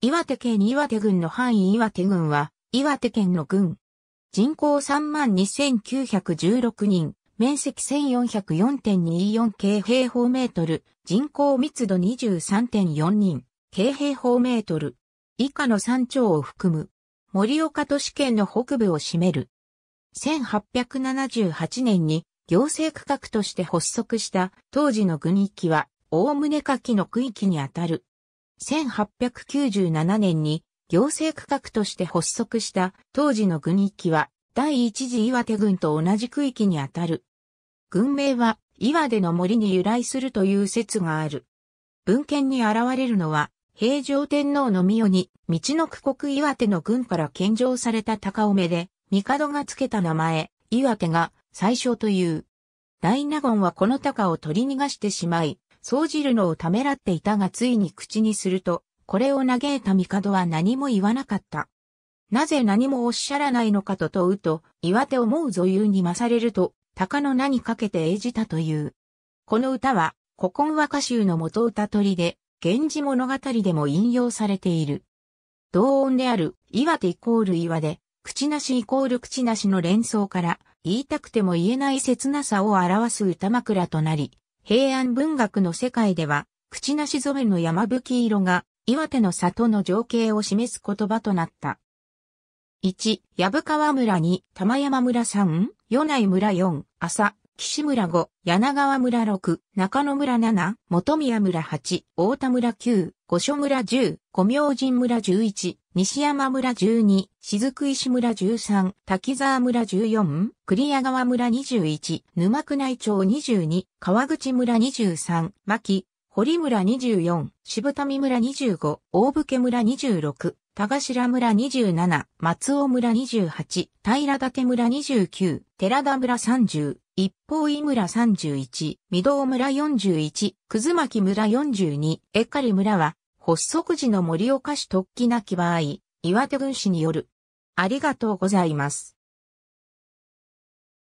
岩手県岩手郡の範囲岩手郡は、岩手県の郡。人口32,916人、面積1404.24京平方メートル、人口密度23.4人、京平方メートル。以下の山頂を含む、盛岡都市圏の北部を占める。1878年に行政区画として発足した当時の郡域は、むね下記の区域にあたる。1897年に行政区画として発足した当時の軍域は第一次岩手軍と同じ区域にあたる。軍名は岩手の森に由来するという説がある。文献に現れるのは平城天皇の御代に道の区国岩手の軍から献上された高尾目で帝が付けた名前岩手が最初という。大納言はこの高を取り逃がしてしまい、総じるのをためらっていたがついに口にすると、これを嘆いた帝は何も言わなかった。なぜ何もおっしゃらないのかと問うと、岩手思う女優に勝れると、鷹の名にかけて演じたという。この歌は、古今和歌集の元歌取りで、源氏物語でも引用されている。同音である、岩手イコール岩で、口なしイコール口なしの連想から、言いたくても言えない切なさを表す歌枕となり、平安文学の世界では、口なし染めの山吹色が、岩手の里の情景を示す言葉となった。1、藪川村2、玉山村3、米内村4、朝、岸村5、柳川村6、中野村7、本宮村8、大田村9、五所村10、小明神村11、西山村12、雫石村13、滝沢村14、栗谷川村21、沼区内町22、川口村23、牧、堀村24、渋谷村25、大武家村26、田頭村27、松尾村28、平岳村29、寺田村30、一方井村31、御堂村41、くずまき村42、えかり村は、発足時の盛岡市突起なき場合、岩手軍師による。ありがとうございます。